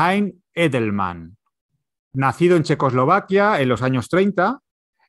Hein Edelman. Nacido en Checoslovaquia en los años 30,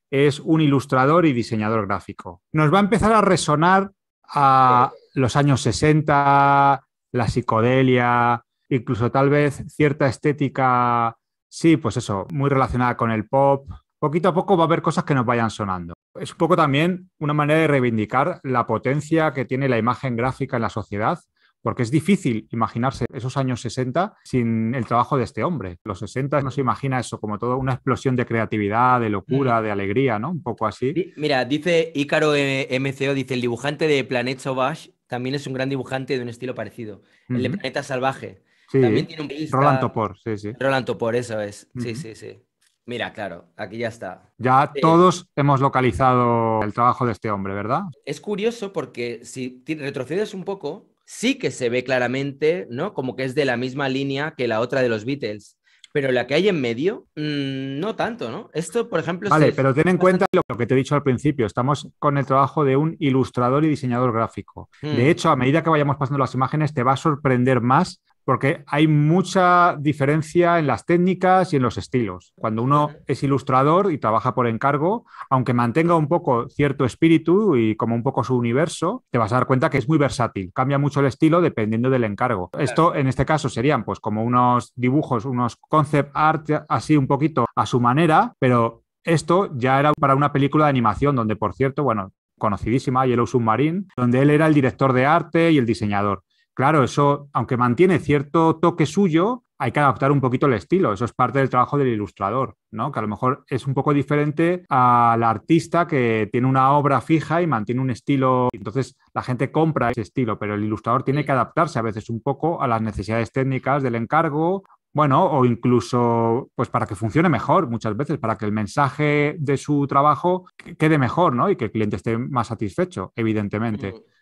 es un ilustrador y diseñador gráfico. Nos va a empezar a resonar a los años 60, la psicodelia, incluso tal vez cierta estética, sí, pues eso, muy relacionada con el pop. Poquito a poco va a haber cosas que nos vayan sonando. Es un poco también una manera de reivindicar la potencia que tiene la imagen gráfica en la sociedad porque es difícil imaginarse esos años 60 sin el trabajo de este hombre. Los 60 no se imagina eso como toda una explosión de creatividad, de locura, mm. de alegría, ¿no? Un poco así. Mira, dice Ícaro eh, MCO, dice el dibujante de Planet Sauvage también es un gran dibujante de un estilo parecido, el de Planeta Salvaje. Sí, también tiene un Roland Topor, sí, sí. Roland Topor, eso es. Sí, sí, sí. Mira, claro, aquí ya está. Ya todos hemos localizado el trabajo de este hombre, ¿verdad? Es curioso porque si retrocedes un poco, sí que se ve claramente, ¿no? Como que es de la misma línea que la otra de los Beatles. Pero la que hay en medio, mm, no tanto, ¿no? Esto, por ejemplo... Vale, pero ten en cuenta lo que te he dicho al principio. Estamos con el trabajo de un ilustrador y diseñador gráfico. De mm. hecho, a medida que vayamos pasando las imágenes, te va a sorprender más porque hay mucha diferencia en las técnicas y en los estilos. Cuando uno es ilustrador y trabaja por encargo, aunque mantenga un poco cierto espíritu y como un poco su universo, te vas a dar cuenta que es muy versátil, cambia mucho el estilo dependiendo del encargo. Esto en este caso serían pues como unos dibujos, unos concept art así un poquito a su manera, pero esto ya era para una película de animación donde por cierto, bueno, conocidísima, Yellow Submarine, donde él era el director de arte y el diseñador. Claro, eso, aunque mantiene cierto toque suyo, hay que adaptar un poquito el estilo. Eso es parte del trabajo del ilustrador, ¿no? Que a lo mejor es un poco diferente al artista que tiene una obra fija y mantiene un estilo. Entonces la gente compra ese estilo, pero el ilustrador tiene que adaptarse a veces un poco a las necesidades técnicas del encargo. Bueno, o incluso pues para que funcione mejor muchas veces, para que el mensaje de su trabajo quede mejor, ¿no? Y que el cliente esté más satisfecho, evidentemente. Mm.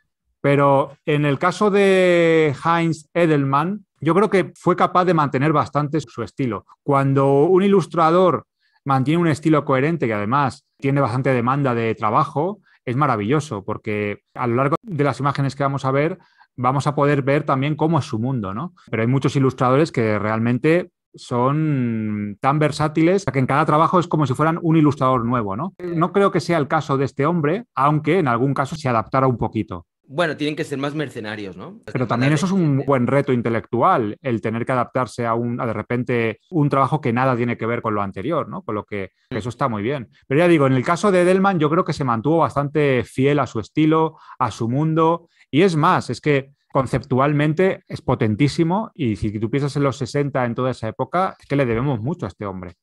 Pero en el caso de Heinz Edelman, yo creo que fue capaz de mantener bastante su estilo. Cuando un ilustrador mantiene un estilo coherente y además tiene bastante demanda de trabajo, es maravilloso porque a lo largo de las imágenes que vamos a ver vamos a poder ver también cómo es su mundo, ¿no? Pero hay muchos ilustradores que realmente son tan versátiles que en cada trabajo es como si fueran un ilustrador nuevo, ¿no? No creo que sea el caso de este hombre, aunque en algún caso se adaptara un poquito. Bueno, tienen que ser más mercenarios, ¿no? Pero también eso es un buen reto intelectual, el tener que adaptarse a un, de repente, un trabajo que nada tiene que ver con lo anterior, ¿no? Con lo que, eso está muy bien. Pero ya digo, en el caso de Edelman yo creo que se mantuvo bastante fiel a su estilo, a su mundo, y es más, es que conceptualmente es potentísimo y si tú piensas en los 60, en toda esa época, es que le debemos mucho a este hombre.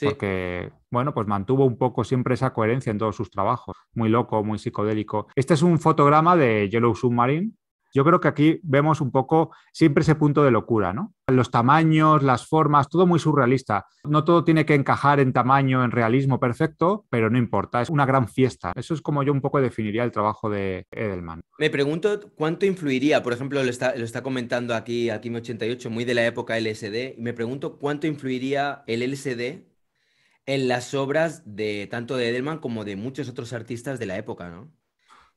Porque, bueno, pues mantuvo un poco siempre esa coherencia en todos sus trabajos. Muy loco, muy psicodélico. Este es un fotograma de Yellow Submarine. Yo creo que aquí vemos un poco siempre ese punto de locura, ¿no? Los tamaños, las formas, todo muy surrealista. No todo tiene que encajar en tamaño, en realismo perfecto, pero no importa, es una gran fiesta. Eso es como yo un poco definiría el trabajo de Edelman. Me pregunto cuánto influiría, por ejemplo, lo está, comentando aquí, aquí en 88, muy de la época LSD, y me pregunto cuánto influiría el LSD en las obras de tanto de Edelman como de muchos otros artistas de la época, ¿no?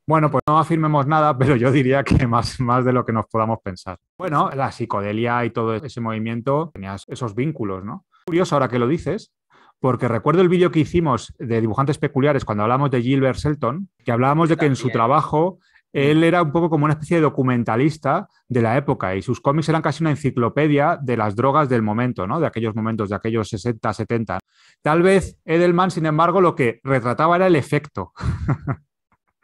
Bueno, pues no afirmemos nada, pero yo diría que más, más de lo que nos podamos pensar. Bueno, la psicodelia y todo ese movimiento tenía esos vínculos, ¿no? Curioso ahora que lo dices, porque recuerdo el vídeo que hicimos de dibujantes peculiares cuando hablamos de Gilbert Selton, que hablábamos de que en su trabajo él era un poco como una especie de documentalista de la época y sus cómics eran casi una enciclopedia de las drogas del momento, ¿no? De aquellos momentos, de aquellos 60, 70. Tal vez Edelman, sin embargo, lo que retrataba era el efecto.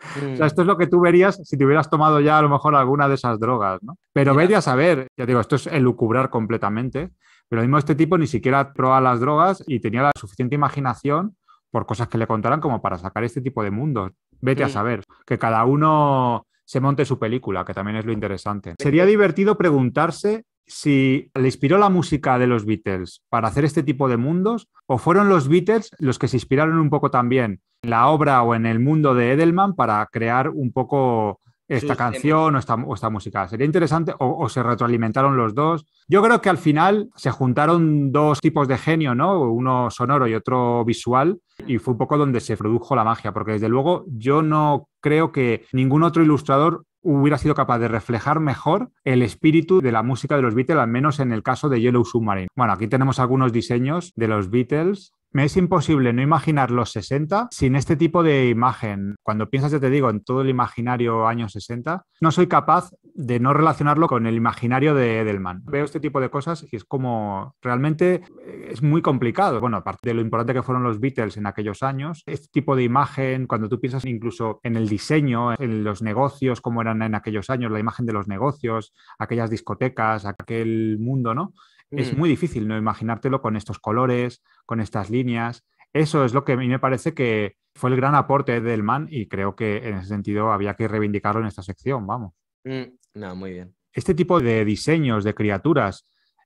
O sea, mm. esto es lo que tú verías si te hubieras tomado ya a lo mejor alguna de esas drogas, Pero verías a ver, ya digo, esto es elucubrar completamente, pero mismo este tipo ni siquiera probaba las drogas y tenía la suficiente imaginación por cosas que le contaran como para sacar este tipo de mundos. Vete a saber. Que cada uno se monte su película, que también es lo interesante. Sería divertido preguntarse si le inspiró la música de los Beatles para hacer este tipo de mundos o fueron los Beatles los que se inspiraron un poco también en la obra o en el mundo de Edelman para crear un poco esta canción o esta, esta, música. Sería interesante, o, o, se retroalimentaron los dos. Yo creo que al final se juntaron dos tipos de genio, ¿no? Uno sonoro y otro visual, y fue un poco donde se produjo la magia, porque desde luego yo no creo que ningún otro ilustrador hubiera sido capaz de reflejar mejor el espíritu de la música de los Beatles, al menos en el caso de Yellow Submarine. Bueno, aquí tenemos algunos diseños de los Beatles me es imposible no imaginar los 60 sin este tipo de imagen. Cuando piensas, ya te digo, en todo el imaginario años 60, no soy capaz de no relacionarlo con el imaginario de Edelman. Veo este tipo de cosas y es como realmente eh, es muy complicado. Bueno, aparte de lo importante que fueron los Beatles en aquellos años, este tipo de imagen, cuando tú piensas incluso en el diseño, en los negocios, como eran en aquellos años, la imagen de los negocios, aquellas discotecas, aquel mundo, ¿no? Es mm. muy difícil no imaginártelo con estos colores, con estas líneas. Eso es lo que a mí me parece que fue el gran aporte del man y creo que en ese sentido había que reivindicarlo en esta sección, vamos. Mm, no, muy bien. Este tipo de diseños de criaturas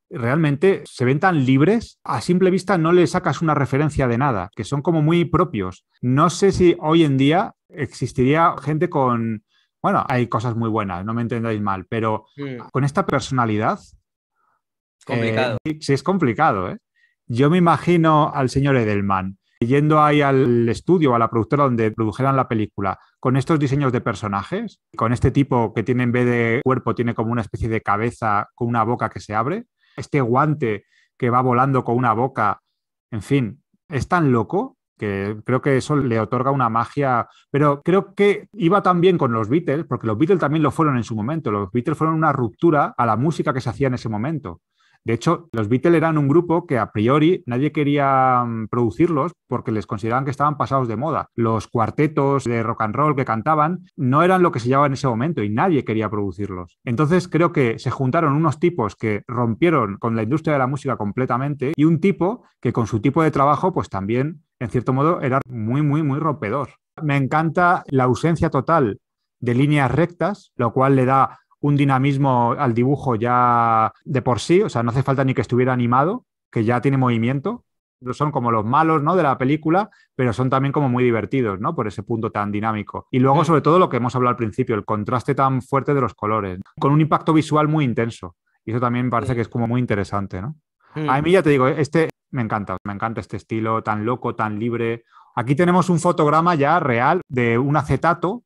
realmente se ven tan libres, a simple vista no le sacas una referencia de nada, que son como muy propios. No sé si hoy en día existiría gente con... Bueno, hay cosas muy buenas, no me entendáis mal, pero mm. con esta personalidad Complicado. Eh, sí, es complicado, ¿eh? Yo me imagino al señor Edelman yendo ahí al estudio, a la productora donde produjeran la película, con estos diseños de personajes, con este tipo que tiene en vez de cuerpo, tiene como una especie de cabeza con una boca que se abre, este guante que va volando con una boca, en fin, es tan loco que creo que eso le otorga una magia, pero creo que iba también con los Beatles, porque los Beatles también lo fueron en su momento, los Beatles fueron una ruptura a la música que se hacía en ese momento. De hecho, los Beatles eran un grupo que a priori nadie quería mm, producirlos porque les consideraban que estaban pasados de moda. Los cuartetos de rock and roll que cantaban no eran lo que se llamaba en ese momento y nadie quería producirlos. Entonces creo que se juntaron unos tipos que rompieron con la industria de la música completamente y un tipo que con su tipo de trabajo pues también en cierto modo era muy muy muy rompedor. Me encanta la ausencia total de líneas rectas, lo cual le da un dinamismo al dibujo ya de por sí, o sea, no hace falta ni que estuviera animado, que ya tiene movimiento. Son como los malos ¿no? de la película, pero son también como muy divertidos, ¿no? Por ese punto tan dinámico. Y luego, sobre todo, lo que hemos hablado al principio, el contraste tan fuerte de los colores, con un impacto visual muy intenso. Y eso también me parece que es como muy interesante, ¿no? Hmm. A mí ya te digo, este me encanta, me encanta este estilo tan loco, tan libre. Aquí tenemos un fotograma ya real de un acetato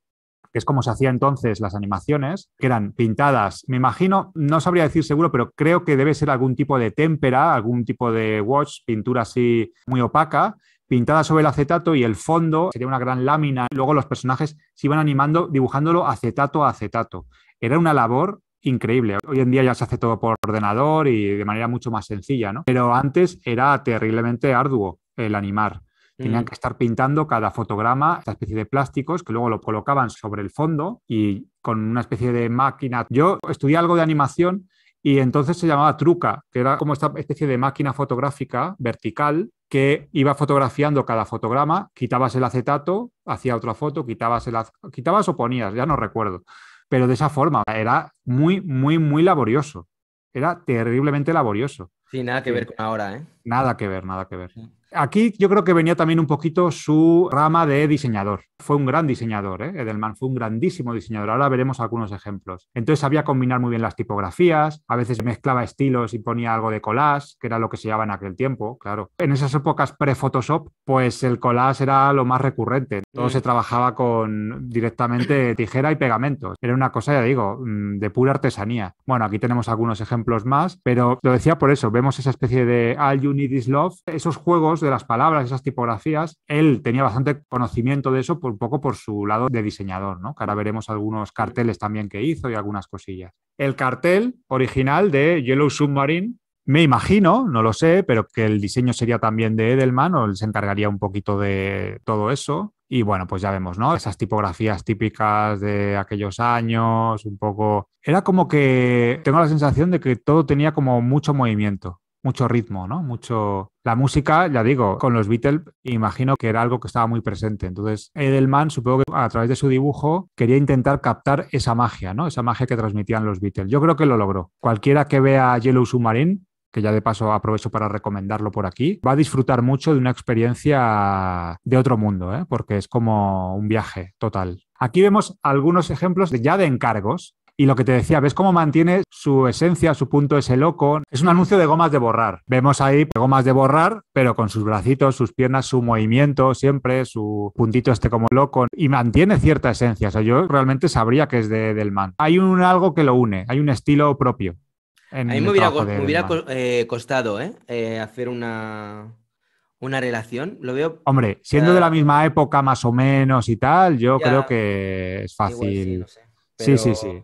que es como se hacía entonces las animaciones, que eran pintadas, me imagino, no sabría decir seguro, pero creo que debe ser algún tipo de témpera, algún tipo de watch, pintura así muy opaca, pintada sobre el acetato y el fondo sería una gran lámina. Luego los personajes se iban animando, dibujándolo acetato a acetato. Era una labor increíble. Hoy en día ya se hace todo por ordenador y de manera mucho más sencilla, ¿no? Pero antes era terriblemente arduo el animar. Tenían mm. que estar pintando cada fotograma, esta especie de plásticos que luego lo colocaban sobre el fondo y con una especie de máquina. Yo estudié algo de animación y entonces se llamaba truca, que era como esta especie de máquina fotográfica vertical que iba fotografiando cada fotograma, quitabas el acetato, hacía otra foto, quitabas el quitabas o ponías, ya no recuerdo, pero de esa forma era muy muy muy laborioso. Era terriblemente laborioso. Sí, nada que ver con ahora, ¿eh? Nada que ver, nada que ver. Aquí yo creo que venía también un poquito su rama de diseñador fue un gran diseñador, ¿eh? Edelman fue un grandísimo diseñador. Ahora veremos algunos ejemplos. Entonces sabía combinar muy bien las tipografías, a veces mezclaba estilos y ponía algo de collage, que era lo que se llamaba en aquel tiempo, claro. En esas épocas pre-Photoshop, pues el collage era lo más recurrente. Todo se mm. trabajaba con directamente tijera y pegamento. Era una cosa, ya digo, mm, de pura artesanía. Bueno, aquí tenemos algunos ejemplos más, pero lo decía por eso, vemos esa especie de All You Need Is Love, esos juegos de las palabras, esas tipografías. Él tenía bastante conocimiento de eso, pues un poco por su lado de diseñador, ¿no? Que ahora veremos algunos carteles también que hizo y algunas cosillas. El cartel original de Yellow Submarine, me imagino, no lo sé, pero que el diseño sería también de Edelman o él se encargaría un poquito de todo eso. Y bueno, pues ya vemos, ¿no? Esas tipografías típicas de aquellos años, un poco... Era como que tengo la sensación de que todo tenía como mucho movimiento mucho ritmo, ¿no? Mucho. La música, ya digo, con los Beatles, imagino que era algo que estaba muy presente. Entonces, Edelman, supongo que a través de su dibujo, quería intentar captar esa magia, ¿no? Esa magia que transmitían los Beatles. Yo creo que lo logró. Cualquiera que vea Yellow Submarine, que ya de paso aprovecho para recomendarlo por aquí, va a disfrutar mucho de una experiencia de otro mundo, ¿eh? porque es como un viaje total. Aquí vemos algunos ejemplos ya de encargos, y lo que te decía, ¿ves cómo mantiene su esencia, su punto ese loco? Es un anuncio de gomas de borrar. Vemos ahí gomas de borrar, pero con sus bracitos, sus piernas, su movimiento siempre, su puntito este como loco. Y mantiene cierta esencia. O sea, yo realmente sabría que es de Delman. Hay un algo que lo une, hay un estilo propio. A mí me hubiera, eh, costado eh, eh, hacer una, una relación. Lo veo. Hombre, siendo de la misma época más o menos y tal, yo creo que es fácil. sí, sí, sí.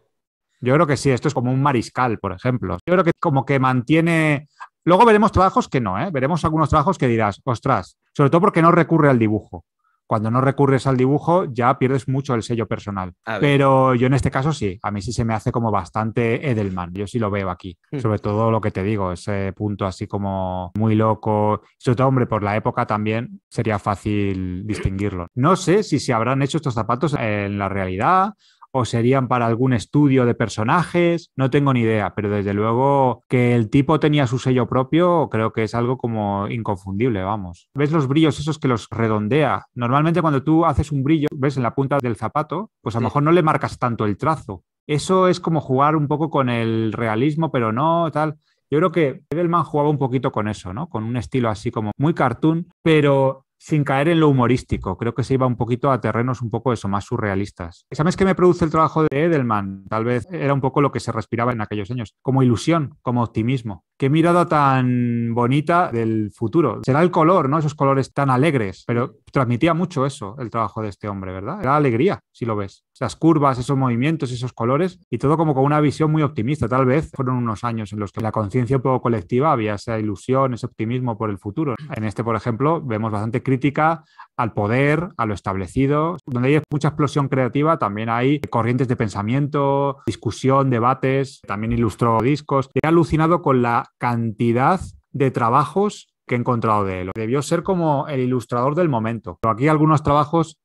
Yo creo que sí, esto es como un mariscal, por ejemplo. Yo creo que como que mantiene... Luego veremos trabajos que no, ¿eh? Veremos algunos trabajos que dirás, ostras, sobre todo porque no recurre al dibujo. Cuando no recurres al dibujo ya pierdes mucho el sello personal. Pero yo en este caso sí, a mí sí se me hace como bastante Edelman, yo sí lo veo aquí. Hmm. Sobre todo lo que te digo, ese punto así como muy loco. Sobre todo, hombre, por la época también sería fácil distinguirlo. No sé si se habrán hecho estos zapatos en la realidad o serían para algún estudio de personajes, no tengo ni idea, pero desde luego que el tipo tenía su sello propio, creo que es algo como inconfundible, vamos. ¿Ves los brillos esos que los redondea? Normalmente cuando tú haces un brillo, ves en la punta del zapato, pues a lo mejor no le marcas tanto el trazo. Eso es como jugar un poco con el realismo, pero no tal. Yo creo que Edelman jugaba un poquito con eso, ¿no? Con un estilo así como muy cartoon, pero sin caer en lo humorístico. Creo que se iba un poquito a terrenos un poco eso, más surrealistas. ¿Sabes qué me produce el trabajo de Edelman? Tal vez era un poco lo que se respiraba en aquellos años, como ilusión, como optimismo. Qué mirada tan bonita del futuro. Será el color, ¿no? Esos colores tan alegres, pero transmitía mucho eso el trabajo de este hombre, ¿verdad? Era alegría, si lo ves. esas curvas, esos movimientos, esos colores, y todo como con una visión muy optimista. Tal vez fueron unos años en los que la conciencia poco colectiva había esa ilusión, ese optimismo por el futuro. En este, por ejemplo, vemos bastante crítica al poder, a lo establecido. Donde hay mucha explosión creativa, también hay corrientes de pensamiento, discusión, debates, también ilustró discos. He alucinado con la cantidad de trabajos que he encontrado de él. Debió ser como el ilustrador del momento. Pero aquí algunos trabajos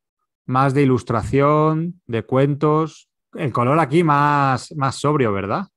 más de ilustración, de cuentos. El color aquí más, más sobrio, ¿verdad?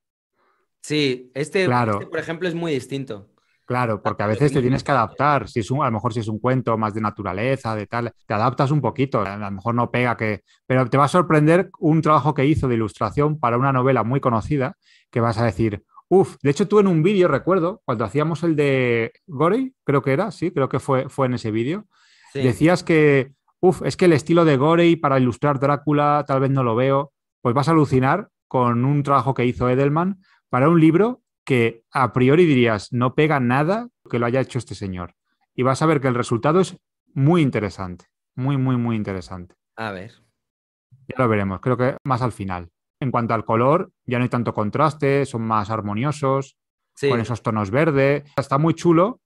Sí, este, este por ejemplo, es muy distinto. Claro, porque a veces te tienes que adaptar. Si es a lo mejor si es un cuento más de naturaleza, de tal, te adaptas un poquito. A lo mejor no pega que. Pero te va a sorprender un trabajo que hizo de ilustración para una novela muy conocida que vas a decir, Uf, de hecho tú en un vídeo, recuerdo, cuando hacíamos el de Gorey, creo que era, sí, creo que fue, fue en ese vídeo, decías que, uf, es que el estilo de Gorey para ilustrar Drácula tal vez no lo veo, pues vas a alucinar con un trabajo que hizo Edelman para un libro que a priori dirías, no pega nada que lo haya hecho este señor. Y vas a ver que el resultado es muy interesante, muy, muy, muy interesante. A ver. Ya lo veremos, creo que más al final en cuanto al color, ya no hay tanto contraste, son más armoniosos, con esos tonos verdes. Está muy chulo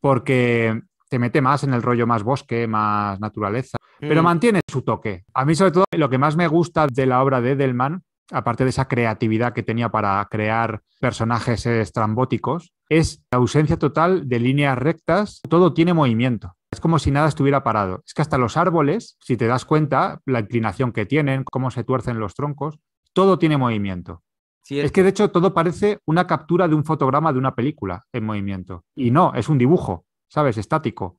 porque te mete más en el rollo más bosque, más naturaleza, pero mm. mantiene su toque. A mí sobre todo lo que más me gusta de la obra de Edelman, aparte de esa creatividad que tenía para crear personajes estrambóticos, es la ausencia total de líneas rectas, todo tiene movimiento. Es como si nada estuviera parado. Es que hasta los árboles, si te das cuenta, la inclinación que tienen, cómo se tuercen los troncos, todo tiene movimiento. Es que de hecho todo parece una captura de un fotograma de una película en movimiento. Y no, es un dibujo, ¿sabes? Estático.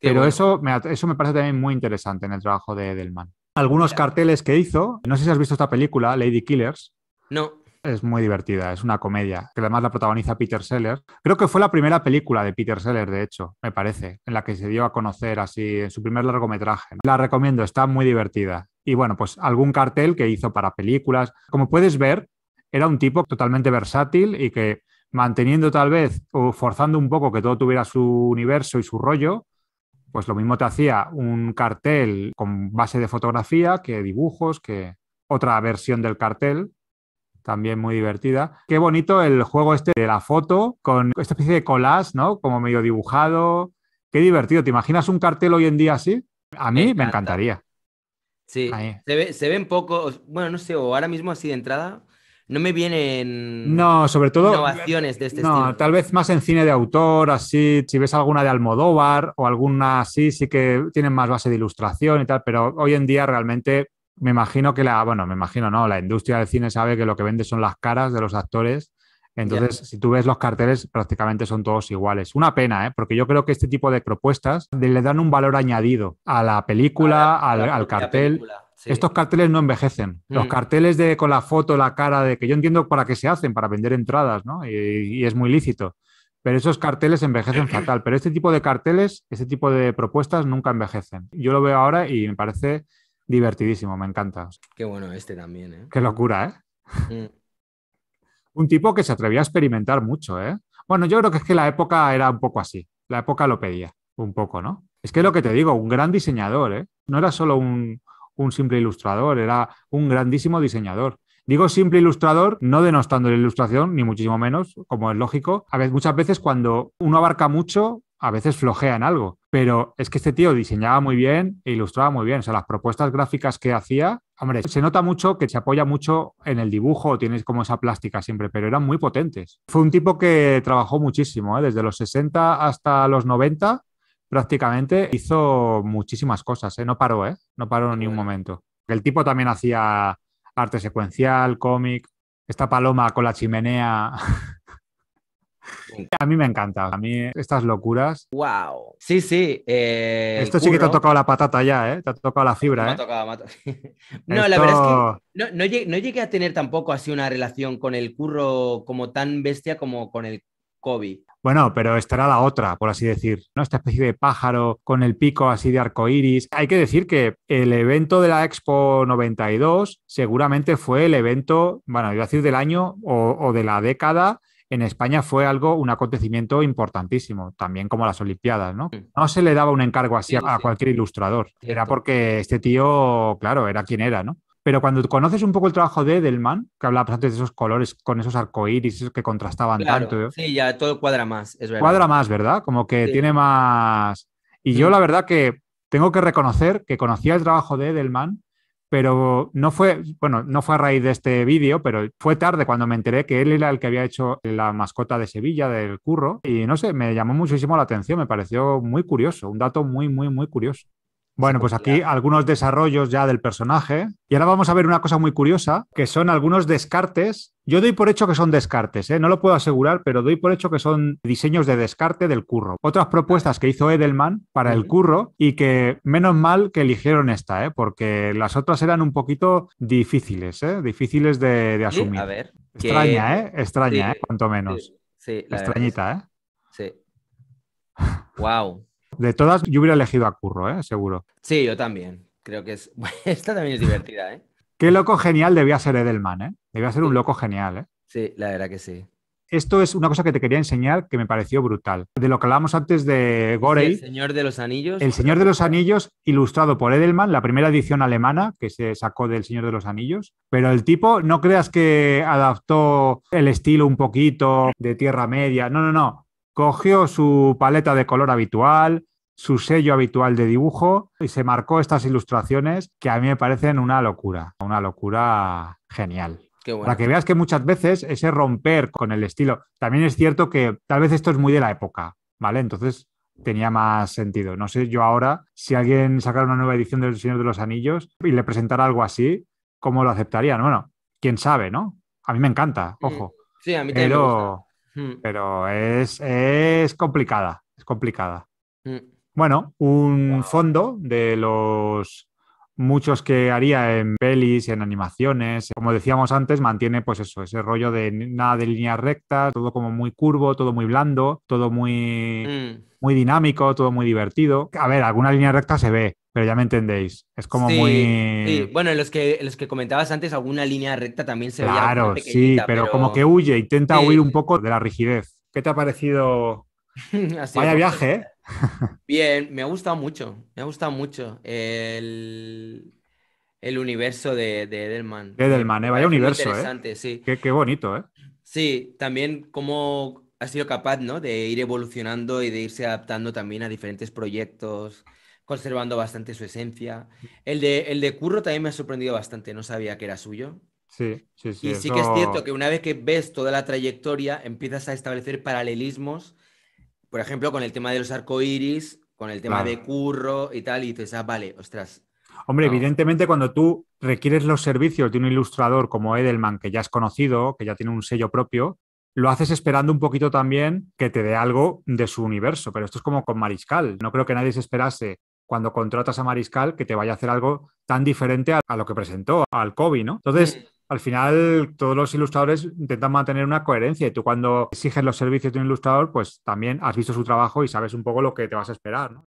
Pero eso, me, eso me parece también muy interesante en el trabajo de Edelman. Algunos carteles que hizo, no sé si has visto esta película, Lady Killers. No. Es muy divertida, es una comedia, que además la protagoniza Peter Sellers. Creo que fue la primera película de Peter Seller, de hecho, me parece, en la que se dio a conocer así en su primer largometraje. La recomiendo, está muy divertida y bueno, pues algún cartel que hizo para películas. Como puedes ver, era un tipo totalmente versátil y que manteniendo tal vez o forzando un poco que todo tuviera su universo y su rollo, pues lo mismo te hacía un cartel con base de fotografía que dibujos, que otra versión del cartel, también muy divertida. Qué bonito el juego este de la foto con esta especie de collage, ¿no? Como medio dibujado. Qué divertido. ¿Te imaginas un cartel hoy en día así? A mí me, me encantaría. Sí, se, ven pocos, bueno, no sé, o ahora mismo así de entrada, no me vienen no, sobre todo, innovaciones de este no, Tal vez más en cine de autor, así, si ves alguna de Almodóvar o alguna así, sí que tienen más base de ilustración y tal, pero hoy en día realmente me imagino que la, bueno, me imagino no, la industria del cine sabe que lo que vende son las caras de los actores entonces, si tú ves los carteles, prácticamente son todos iguales. Una pena, ¿eh? porque yo creo que este tipo de propuestas le dan un valor añadido a la película, al, cartel. Estos carteles no envejecen. Los mm. carteles de, con la foto, la cara de que yo entiendo para qué se hacen, para vender entradas, ¿no? Y, es muy lícito. Pero esos carteles envejecen fatal. Pero este tipo de carteles, este tipo de propuestas nunca envejecen. Yo lo veo ahora y me parece divertidísimo, me encanta. Qué bueno este también, ¿eh? Qué locura, ¿eh? Mm. Un tipo que se atrevía a experimentar mucho, ¿eh? Bueno, yo creo que es que la época era un poco así. La época lo pedía, un poco, ¿no? Es que lo que te digo, un gran diseñador, ¿eh? No era solo un, simple ilustrador, era un grandísimo diseñador. Digo simple ilustrador, no denostando la ilustración, ni muchísimo menos, como es lógico. A veces, muchas veces cuando uno abarca mucho, a veces flojea en algo pero es que este tío diseñaba muy bien e ilustraba muy bien. O sea, las propuestas gráficas que hacía, hombre, se nota mucho que se apoya mucho en el dibujo, tienes como esa plástica siempre, pero eran muy potentes. Fue un tipo que trabajó muchísimo, ¿eh? desde los 60 hasta los 90 prácticamente hizo muchísimas cosas, ¿eh? no paró, ¿eh? no paró ni un momento. El tipo también hacía arte secuencial, cómic, esta paloma con la chimenea a mí me encanta. A mí estas locuras. ¡Wow! Sí, sí. Eh, Esto sí que te ha tocado la patata ya, ¿eh? Te ha tocado la fibra, ¿eh? no, la verdad es que no, llegué, a tener tampoco así una relación con el curro como tan bestia como con el COVID. Bueno, pero estará la otra, por así decir, ¿no? Esta especie de pájaro con el pico así de iris Hay que decir que el evento de la Expo 92 seguramente fue el evento, bueno, iba a decir del año o de la década en España fue algo, un acontecimiento importantísimo, también como las Olimpiadas, ¿no? No se le daba un encargo así a, cualquier ilustrador. Era porque este tío, claro, era quien era, ¿no? Pero cuando conoces un poco el trabajo de Edelman, que hablaba antes de esos colores con esos arcoíris que contrastaban tanto. ¿eh? Sí, ya todo cuadra más, es verdad. Cuadra más, ¿verdad? Como que tiene más. Y yo, la verdad, que tengo que reconocer que conocía el trabajo de Edelman, pero no fue, bueno, no fue a raíz de este vídeo, pero fue tarde cuando me enteré que él era el que había hecho la mascota de Sevilla, del curro, y no sé, me llamó muchísimo la atención, me pareció muy curioso, un dato muy, muy, muy curioso. Bueno, pues, pues aquí algunos desarrollos ya del personaje. Y ahora vamos a ver una cosa muy curiosa, que son algunos descartes. Yo doy por hecho que son descartes, ¿eh? no lo puedo asegurar, pero doy por hecho que son diseños de descarte del curro. Otras propuestas que hizo Edelman para el curro y que menos mal que eligieron esta, ¿eh? porque las otras eran un poquito difíciles, ¿eh? difíciles de, asumir. A ver, Extraña, ¿eh? Extraña, ¿eh? cuanto menos. Sí, Extrañita, ¿eh? Sí. Wow. De todas, yo hubiera elegido a Curro, ¿eh? seguro. Sí, yo también. Creo que es. Esta también es divertida, ¿eh? Qué loco genial debía ser Edelman, ¿eh? Debía ser un loco genial, ¿eh? Sí, la verdad que sí. Esto es una cosa que te quería enseñar que me pareció brutal. De lo que hablábamos antes de Gorey. el Señor de los Anillos. El Señor de los Anillos, ilustrado por Edelman, la primera edición alemana que se sacó del Señor de los Anillos. Pero el tipo, no creas que adaptó el estilo un poquito de Tierra Media. No, no, no cogió su paleta de color habitual, su sello habitual de dibujo y se marcó estas ilustraciones que a mí me parecen una locura, una locura genial. Qué Para que veas que muchas veces ese romper con el estilo, también es cierto que tal vez esto es muy de la época, ¿vale? Entonces tenía más sentido. No sé yo ahora si alguien sacara una nueva edición del Señor de los Anillos y le presentara algo así, ¿cómo lo aceptarían? Bueno, quién sabe, ¿no? A mí me encanta, mm. ojo. Sí, a mí también. Me gusta. Mm. Pero es, complicada, es complicada. Mm. Bueno, un fondo de los muchos que haría en pelis, en animaciones. Como decíamos antes, mantiene pues eso, ese rollo de nada de líneas rectas, todo como muy curvo, todo muy blando, todo muy, mm. muy dinámico, todo muy divertido. A ver, alguna línea recta se ve. Pero ya me entendéis, es como muy... Sí. Bueno, en los, que, los que comentabas antes, alguna línea recta también se ve. Claro, sí, pero, como que huye, intenta huir un poco de la rigidez. ¿Qué te ha parecido? Vaya viaje, ¿eh? Bien, me ha gustado mucho, me ha gustado mucho el, universo de, Edelman. Edelman, eh, vaya universo, eh. interesante, sí. Qué, bonito, ¿eh? Sí, también cómo ha sido capaz, De ir evolucionando y de irse adaptando también a diferentes proyectos, conservando bastante su esencia. El de, el Curro también me ha sorprendido bastante, no sabía que era suyo. Sí, sí, sí. Y sí que es cierto que una vez que ves toda la trayectoria, empiezas a establecer paralelismos por ejemplo, con el tema de los arcoíris, con el tema de curro y tal, y dices, ah, vale, ostras. Hombre, evidentemente cuando tú requieres los servicios de un ilustrador como Edelman, que ya es conocido, que ya tiene un sello propio, lo haces esperando un poquito también que te dé algo de su universo, pero esto es como con Mariscal. No creo que nadie se esperase cuando contratas a Mariscal que te vaya a hacer algo tan diferente a, lo que presentó, al COVID, ¿no? Entonces, mm. Al final, todos los ilustradores intentan mantener una coherencia y tú cuando exiges los servicios de un ilustrador, pues también has visto su trabajo y sabes un poco lo que te vas a esperar. ¿no?